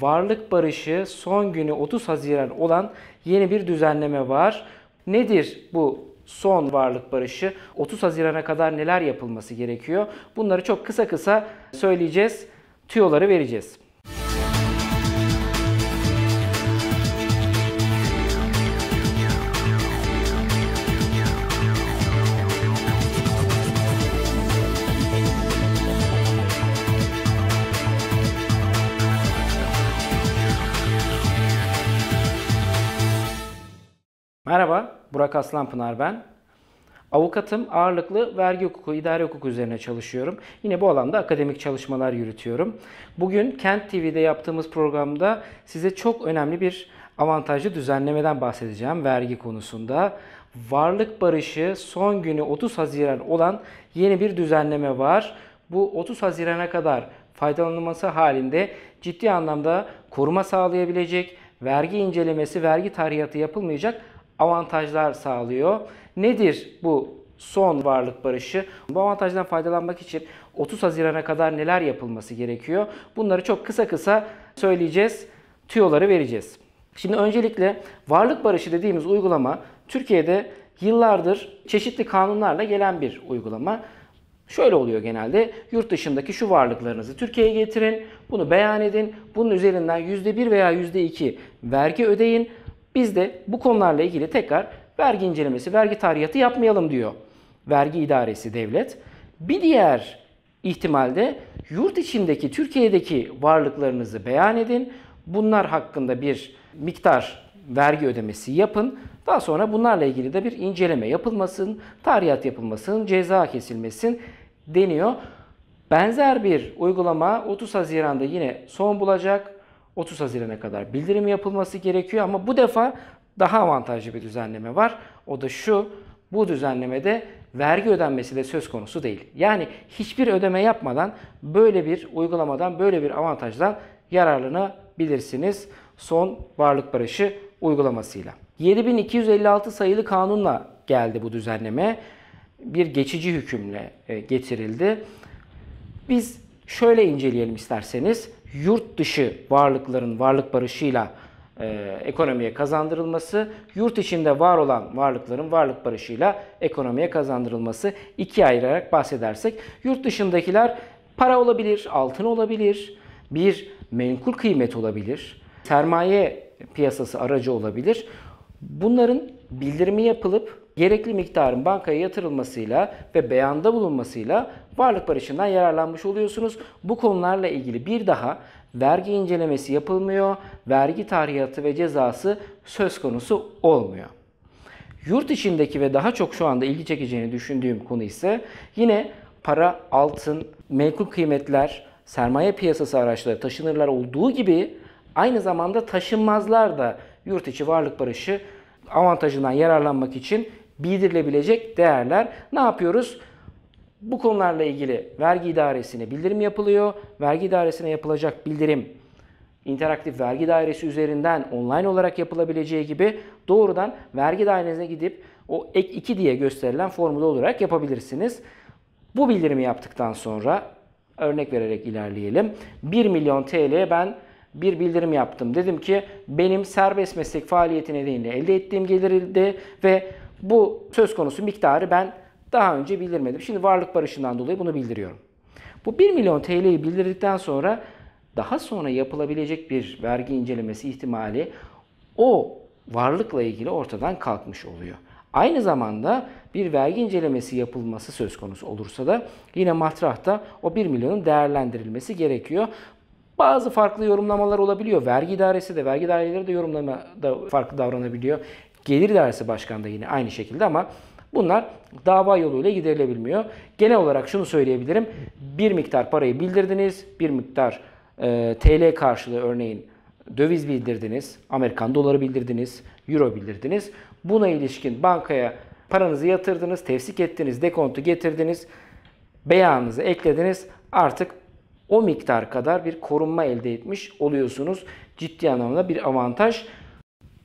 varlık barışı son günü 30 Haziran olan yeni bir düzenleme var. Nedir bu son varlık barışı? 30 Haziran'a kadar neler yapılması gerekiyor? Bunları çok kısa kısa söyleyeceğiz, tüyoları vereceğiz. Merhaba, Burak Aslanpınar ben. Avukatım ağırlıklı vergi hukuku, idare hukuku üzerine çalışıyorum. Yine bu alanda akademik çalışmalar yürütüyorum. Bugün Kent TV'de yaptığımız programda size çok önemli bir avantajlı düzenlemeden bahsedeceğim vergi konusunda. Varlık barışı son günü 30 Haziran olan yeni bir düzenleme var. Bu 30 Haziran'a kadar faydalanılması halinde ciddi anlamda koruma sağlayabilecek, vergi incelemesi, vergi tarihiyatı yapılmayacak avantajlar sağlıyor. Nedir bu son varlık barışı? Bu avantajdan faydalanmak için 30 Haziran'a kadar neler yapılması gerekiyor? Bunları çok kısa kısa söyleyeceğiz, tüyoları vereceğiz. Şimdi öncelikle varlık barışı dediğimiz uygulama Türkiye'de yıllardır çeşitli kanunlarla gelen bir uygulama. Şöyle oluyor genelde. Yurt dışındaki şu varlıklarınızı Türkiye'ye getirin, bunu beyan edin, bunun üzerinden %1 veya %2 vergi ödeyin. Biz de bu konularla ilgili tekrar vergi incelemesi, vergi tarihiyatı yapmayalım diyor. Vergi idaresi devlet. Bir diğer ihtimalde yurt içindeki Türkiye'deki varlıklarınızı beyan edin. Bunlar hakkında bir miktar vergi ödemesi yapın. Daha sonra bunlarla ilgili de bir inceleme yapılmasın, tarihat yapılmasın, ceza kesilmesin deniyor. Benzer bir uygulama 30 Haziran'da yine son bulacak. 30 Haziran'a kadar bildirim yapılması gerekiyor ama bu defa daha avantajlı bir düzenleme var. O da şu, bu düzenlemede vergi ödenmesi de söz konusu değil. Yani hiçbir ödeme yapmadan böyle bir uygulamadan, böyle bir avantajdan yararlanabilirsiniz son varlık barışı uygulamasıyla. 7256 sayılı kanunla geldi bu düzenleme. Bir geçici hükümle e, getirildi. Biz şöyle inceleyelim isterseniz yurt dışı varlıkların varlık barışıyla e, ekonomiye kazandırılması, yurt içinde var olan varlıkların varlık barışıyla ekonomiye kazandırılması ikiye ayırarak bahsedersek yurt dışındakiler para olabilir, altın olabilir, bir menkul kıymet olabilir, sermaye piyasası aracı olabilir. Bunların bildirimi yapılıp gerekli miktarın bankaya yatırılmasıyla ve beyanda bulunmasıyla varlık barışından yararlanmış oluyorsunuz. Bu konularla ilgili bir daha vergi incelemesi yapılmıyor, vergi tarihatı ve cezası söz konusu olmuyor. Yurt içindeki ve daha çok şu anda ilgi çekeceğini düşündüğüm konu ise yine para, altın, menkul kıymetler, sermaye piyasası araçları, taşınırlar olduğu gibi aynı zamanda taşınmazlar da yurt içi varlık barışı avantajından yararlanmak için bildirilebilecek değerler. Ne yapıyoruz? Bu konularla ilgili vergi idaresine bildirim yapılıyor. Vergi idaresine yapılacak bildirim interaktif vergi dairesi üzerinden online olarak yapılabileceği gibi doğrudan vergi dairesine gidip o ek 2 diye gösterilen formülü olarak yapabilirsiniz. Bu bildirimi yaptıktan sonra örnek vererek ilerleyelim. 1 milyon TL'ye ben bir bildirim yaptım. Dedim ki benim serbest meslek faaliyeti nedeniyle elde ettiğim gelirdi ve bu söz konusu miktarı ben daha önce bildirmedim. Şimdi varlık barışından dolayı bunu bildiriyorum. Bu 1 milyon TL'yi bildirdikten sonra daha sonra yapılabilecek bir vergi incelemesi ihtimali o varlıkla ilgili ortadan kalkmış oluyor. Aynı zamanda bir vergi incelemesi yapılması söz konusu olursa da yine matrahta o 1 milyonun değerlendirilmesi gerekiyor. Bazı farklı yorumlamalar olabiliyor. Vergi dairesi de, vergi daireleri de yorumlama da farklı davranabiliyor. Gelir dairesi başkanı da yine aynı şekilde ama bunlar dava yoluyla giderilebilmiyor. Genel olarak şunu söyleyebilirim. Bir miktar parayı bildirdiniz, bir miktar e, TL karşılığı örneğin döviz bildirdiniz, Amerikan doları bildirdiniz, euro bildirdiniz. Buna ilişkin bankaya paranızı yatırdınız, tevsik ettiniz, dekontu getirdiniz, beyanınızı eklediniz. Artık o miktar kadar bir korunma elde etmiş oluyorsunuz. Ciddi anlamda bir avantaj.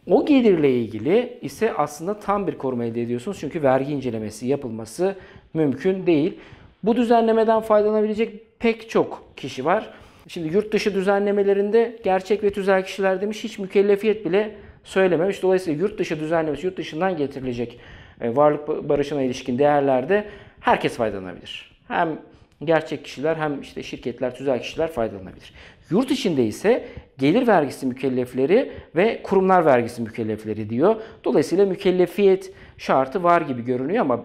O gelirle ilgili ise aslında tam bir koruma elde ediyorsunuz. Çünkü vergi incelemesi yapılması mümkün değil. Bu düzenlemeden faydalanabilecek pek çok kişi var. Şimdi yurt dışı düzenlemelerinde gerçek ve tüzel kişiler demiş hiç mükellefiyet bile söylememiş. Dolayısıyla yurt dışı düzenlemesi, yurt dışından getirilecek e, varlık barışına ilişkin değerlerde herkes faydalanabilir. Hem gerçek kişiler hem işte şirketler, tüzel kişiler faydalanabilir. Yurt içinde ise gelir vergisi mükellefleri ve kurumlar vergisi mükellefleri diyor. Dolayısıyla mükellefiyet şartı var gibi görünüyor ama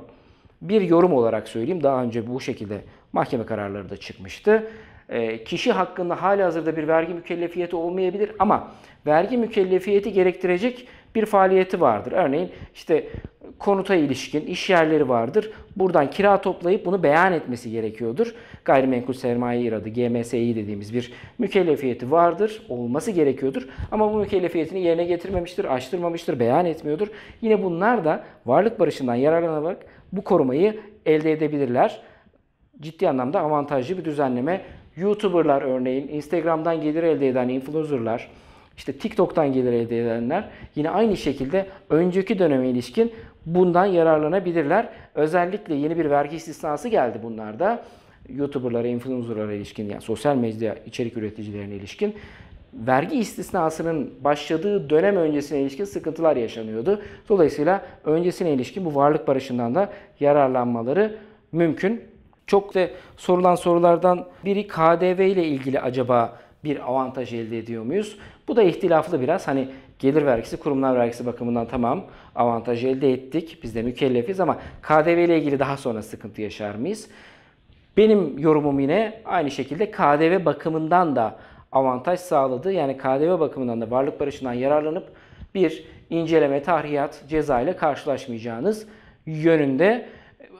bir yorum olarak söyleyeyim. Daha önce bu şekilde mahkeme kararları da çıkmıştı. Ee, kişi hakkında hali hazırda bir vergi mükellefiyeti olmayabilir ama vergi mükellefiyeti gerektirecek bir faaliyeti vardır. Örneğin işte konuta ilişkin iş yerleri vardır. Buradan kira toplayıp bunu beyan etmesi gerekiyordur. Gayrimenkul sermaye iradı, (GMSI) dediğimiz bir mükellefiyeti vardır. Olması gerekiyordur. Ama bu mükellefiyetini yerine getirmemiştir, açtırmamıştır, beyan etmiyordur. Yine bunlar da varlık barışından yararlanarak bu korumayı elde edebilirler. Ciddi anlamda avantajlı bir düzenleme YouTuber'lar örneğin, Instagram'dan gelir elde eden influencer'lar, işte TikTok'tan gelir elde edenler yine aynı şekilde önceki döneme ilişkin bundan yararlanabilirler. Özellikle yeni bir vergi istisnası geldi bunlarda. YouTuber'lara, influencer'lara ilişkin yani sosyal medya içerik üreticilerine ilişkin vergi istisnasının başladığı dönem öncesine ilişkin sıkıntılar yaşanıyordu. Dolayısıyla öncesine ilişkin bu varlık barışından da yararlanmaları mümkün. Çok da sorulan sorulardan biri KDV ile ilgili acaba bir avantaj elde ediyor muyuz? Bu da ihtilaflı biraz. Hani gelir vergisi, kurumlar vergisi bakımından tamam avantaj elde ettik. Biz de mükellefiz ama KDV ile ilgili daha sonra sıkıntı yaşar mıyız? Benim yorumum yine aynı şekilde KDV bakımından da avantaj sağladı. Yani KDV bakımından da varlık barışından yararlanıp bir inceleme, tahriyat, ceza ile karşılaşmayacağınız yönünde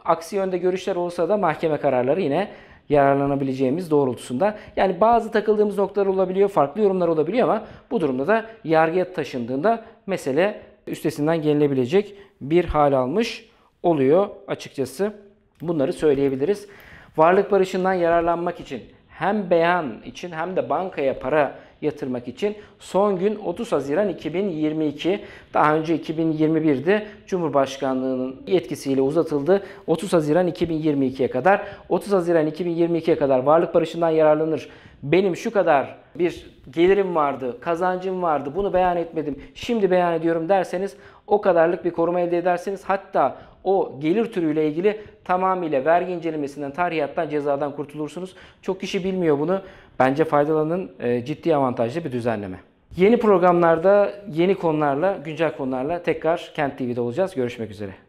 aksi yönde görüşler olsa da mahkeme kararları yine yararlanabileceğimiz doğrultusunda. Yani bazı takıldığımız noktalar olabiliyor, farklı yorumlar olabiliyor ama bu durumda da yargıya taşındığında mesele üstesinden gelinebilecek bir hal almış oluyor açıkçası. Bunları söyleyebiliriz. Varlık barışından yararlanmak için hem beyan için hem de bankaya para yatırmak için. Son gün 30 Haziran 2022. Daha önce 2021'de Cumhurbaşkanlığının yetkisiyle uzatıldı. 30 Haziran 2022'ye kadar. 30 Haziran 2022'ye kadar varlık barışından yararlanır. Benim şu kadar bir gelirim vardı, kazancım vardı, bunu beyan etmedim, şimdi beyan ediyorum derseniz o kadarlık bir koruma elde ederseniz hatta o gelir türüyle ilgili tamamıyla vergi incelemesinden, tarihiyattan, cezadan kurtulursunuz. Çok kişi bilmiyor bunu. Bence faydalanın e, ciddi avantajlı bir düzenleme. Yeni programlarda yeni konularla, güncel konularla tekrar Kent TV'de olacağız. Görüşmek üzere.